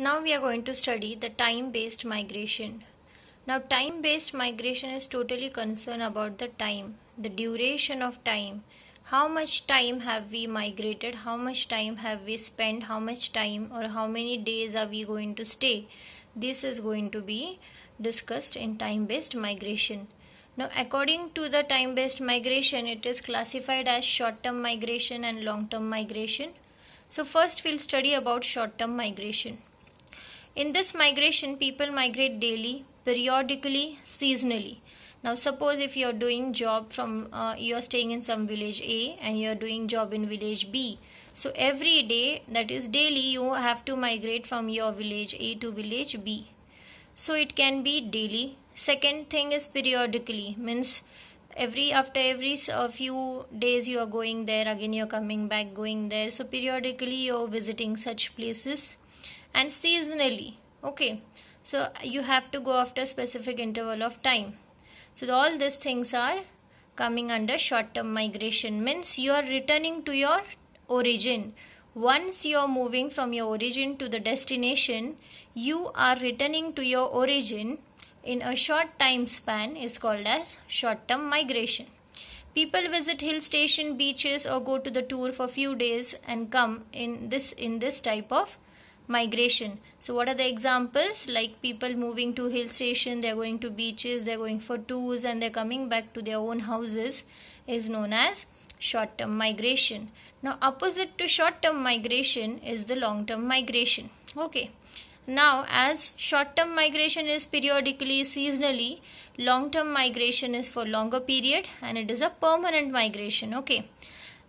Now we are going to study the time-based migration. Now time-based migration is totally concerned about the time, the duration of time. How much time have we migrated? How much time have we spent? How much time or how many days are we going to stay? This is going to be discussed in time-based migration. Now according to the time-based migration, it is classified as short-term migration and long-term migration. So first we'll study about short-term migration. In this migration, people migrate daily, periodically, seasonally. Now, suppose if you're doing job from, uh, you're staying in some village A and you're doing job in village B. So, every day, that is daily, you have to migrate from your village A to village B. So, it can be daily. Second thing is periodically, means every after every few days you are going there again you're coming back going there so periodically you're visiting such places and seasonally okay so you have to go after specific interval of time so all these things are coming under short term migration means you are returning to your origin once you are moving from your origin to the destination you are returning to your origin in a short time span is called as short term migration people visit hill station beaches or go to the tour for few days and come in this in this type of migration. So what are the examples? Like people moving to hill station, they're going to beaches, they're going for tours and they're coming back to their own houses is known as short term migration. Now opposite to short term migration is the long term migration. Okay. Now as short term migration is periodically seasonally, long term migration is for longer period and it is a permanent migration. Okay.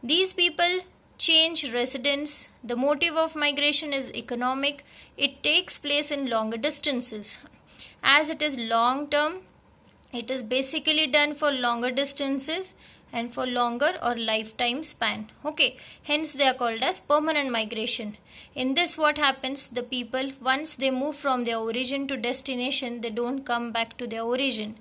These people change residence. The motive of migration is economic. It takes place in longer distances. As it is long term, it is basically done for longer distances and for longer or lifetime span. Okay, hence they are called as permanent migration. In this, what happens? The people, once they move from their origin to destination, they don't come back to their origin.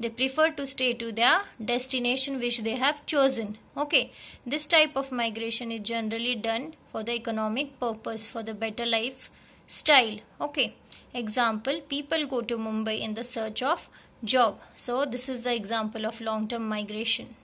They prefer to stay to their destination which they have chosen. Okay, this type of migration is generally done for the economic purpose, for the better life style. Okay, example people go to Mumbai in the search of job. So, this is the example of long term migration.